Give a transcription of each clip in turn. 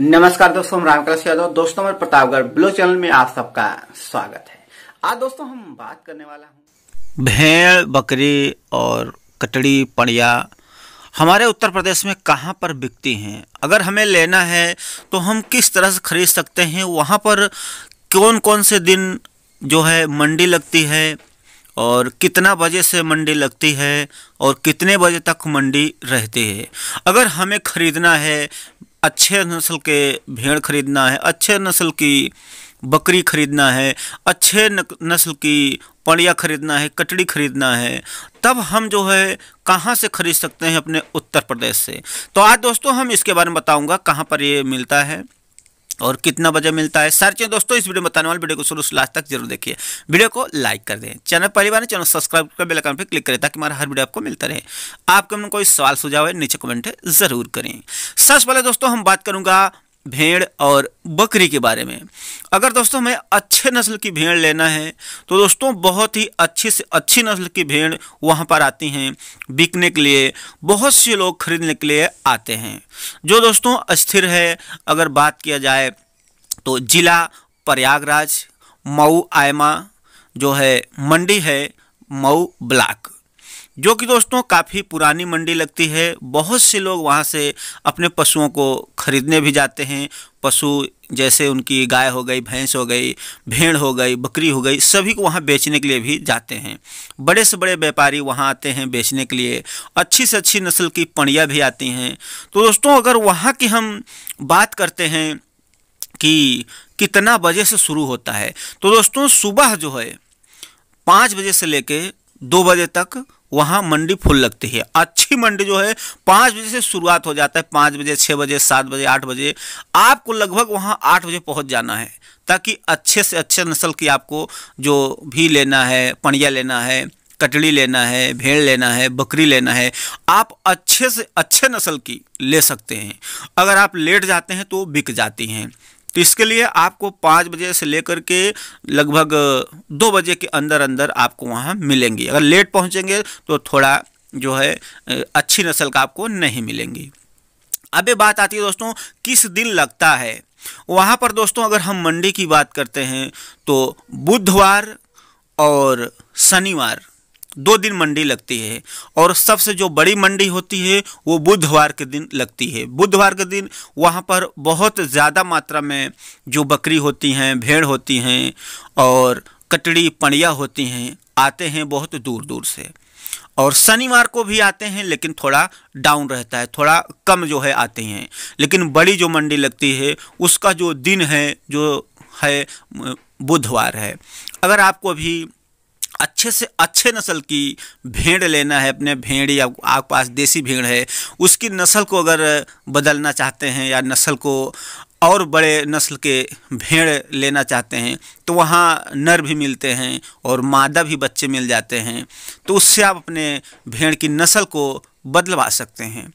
नमस्कार दोस्तों हम रामकृष्ण यादव दोस्तों मेरे प्रतापगढ़ ब्लू चैनल में आप सबका स्वागत है आज दोस्तों हम बात करने वाला हूँ भेड़ बकरी और कटड़ी पड़िया हमारे उत्तर प्रदेश में कहाँ पर बिकती हैं अगर हमें लेना है तो हम किस तरह से खरीद सकते हैं वहाँ पर कौन कौन से दिन जो है मंडी लगती है और कितना बजे से मंडी लगती है और कितने बजे तक मंडी रहती है अगर हमें ख़रीदना है अच्छे नस्ल के भेड़ खरीदना है अच्छे नस्ल की बकरी खरीदना है अच्छे नस्ल की पड़िया खरीदना है कटड़ी खरीदना है तब हम जो है कहाँ से खरीद सकते हैं अपने उत्तर प्रदेश से तो आज दोस्तों हम इसके बारे में बताऊँगा कहाँ पर ये मिलता है और कितना बजे मिलता है सारी चीजें दोस्तों इस वीडियो में बताने वाले वीडियो को शुरू से लास्ट तक जरूर देखिए वीडियो को लाइक कर दें चैनल पहली बार चैनल सब्सक्राइब कर बेल आइकन पर क्लिक करें ताकि हमारा हर वीडियो आपको मिलता रहे आपके मन कोई सवाल सुझाव है नीचे कमेंट जरूर करें सबसे पहले दोस्तों हम बात करूंगा भेड़ और बकरी के बारे में अगर दोस्तों हमें अच्छे नस्ल की भेड़ लेना है तो दोस्तों बहुत ही अच्छी से अच्छी नस्ल की भेड़ वहाँ पर आती हैं बिकने के लिए बहुत से लोग खरीदने के लिए आते हैं जो दोस्तों अस्थिर है अगर बात किया जाए तो जिला प्रयागराज मऊ आयमा जो है मंडी है मऊ ब्लॉक जो कि दोस्तों काफ़ी पुरानी मंडी लगती है बहुत से लोग वहाँ से अपने पशुओं को खरीदने भी जाते हैं पशु जैसे उनकी गाय हो गई भैंस हो गई भेड़ हो गई बकरी हो गई सभी को वहाँ बेचने के लिए भी जाते हैं बड़े से बड़े व्यापारी वहाँ आते हैं बेचने के लिए अच्छी से अच्छी नस्ल की पणियाँ भी आती हैं तो दोस्तों अगर वहाँ की हम बात करते हैं कि कितना बजे से शुरू होता है तो दोस्तों सुबह जो है पाँच बजे से ले दो बजे तक वहाँ मंडी फुल लगती है अच्छी मंडी जो है पाँच बजे से शुरुआत हो जाता है पाँच बजे छः बजे सात बजे आठ बजे आपको लगभग वहाँ आठ बजे पहुँच जाना है ताकि अच्छे से अच्छे नस्ल की आपको जो भी लेना है पणिया लेना है कटड़ी लेना है भेड़ लेना है बकरी लेना है आप अच्छे से अच्छे नस्ल की ले सकते हैं अगर आप लेट जाते हैं तो बिक जाती हैं तो इसके लिए आपको पाँच बजे से लेकर के लगभग दो बजे के अंदर अंदर आपको वहाँ मिलेंगी अगर लेट पहुँचेंगे तो थोड़ा जो है अच्छी नस्ल का आपको नहीं मिलेंगी अब ये बात आती है दोस्तों किस दिन लगता है वहाँ पर दोस्तों अगर हम मंडी की बात करते हैं तो बुधवार और शनिवार दो दिन मंडी लगती है और सबसे जो बड़ी मंडी होती है वो बुधवार के दिन लगती है बुधवार के दिन वहाँ पर बहुत ज़्यादा मात्रा में जो बकरी होती हैं भेड़ होती हैं और कटड़ी पणिया होती हैं आते हैं बहुत दूर दूर से और शनिवार को भी आते हैं लेकिन थोड़ा डाउन रहता है थोड़ा कम जो है आते हैं लेकिन बड़ी जो मंडी लगती है उसका जो दिन है जो है बुधवार है अगर आपको अभी अच्छे से अच्छे नस्ल की भेड़ लेना है अपने भेड़ या आपके पास देसी भेड़ है उसकी नस्ल को अगर बदलना चाहते हैं या नस्ल को और बड़े नस्ल के भेड़ लेना चाहते हैं तो वहाँ नर भी मिलते हैं और मादा भी बच्चे मिल जाते हैं तो उससे आप अपने भेड़ की नस्ल को बदलवा सकते हैं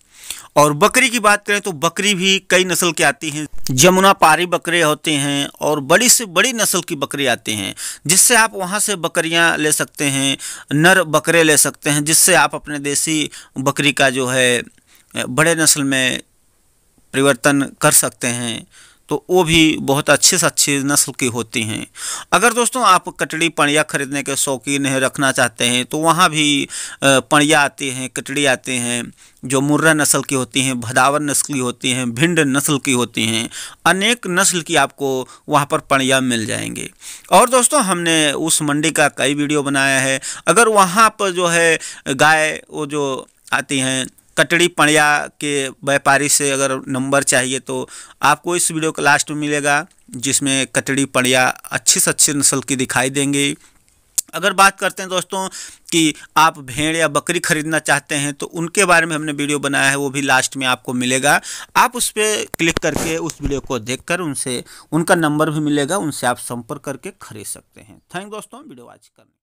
और बकरी की बात करें तो बकरी भी कई नस्ल की आती हैं जमुना पारी बकरे होते हैं और बड़ी से बड़ी नस्ल की बकरी आती हैं जिससे आप वहाँ से बकरियाँ ले सकते हैं नर बकरे ले सकते हैं जिससे आप अपने देसी बकरी का जो है बड़े नस्ल में परिवर्तन कर सकते हैं तो वो भी बहुत अच्छे से अच्छे नस्ल की होती हैं अगर दोस्तों आप कटड़ी पणिया खरीदने के शौकीन हैं रखना चाहते हैं तो वहाँ भी पणिया आते हैं कटड़ी आते हैं जो मुर्रा नस्ल की होती हैं भदावर नस्ल की होती हैं भिंड नस्ल की होती हैं अनेक नस्ल की आपको वहाँ पर पणिया मिल जाएंगे और दोस्तों हमने उस मंडी का कई वीडियो बनाया है अगर वहाँ पर जो है गाय वो जो आती हैं कटड़ी पणिया के व्यापारी से अगर नंबर चाहिए तो आपको इस वीडियो का लास्ट में मिलेगा जिसमें कटड़ी पणिया अच्छी से अच्छी नस्ल की दिखाई देंगी अगर बात करते हैं दोस्तों कि आप भेड़ या बकरी खरीदना चाहते हैं तो उनके बारे में हमने वीडियो बनाया है वो भी लास्ट में आपको मिलेगा आप उस पर क्लिक करके उस वीडियो को देखकर उनसे उनका नंबर भी मिलेगा उनसे आप संपर्क करके खरीद सकते हैं थैंक दोस्तों वीडियो वॉच करने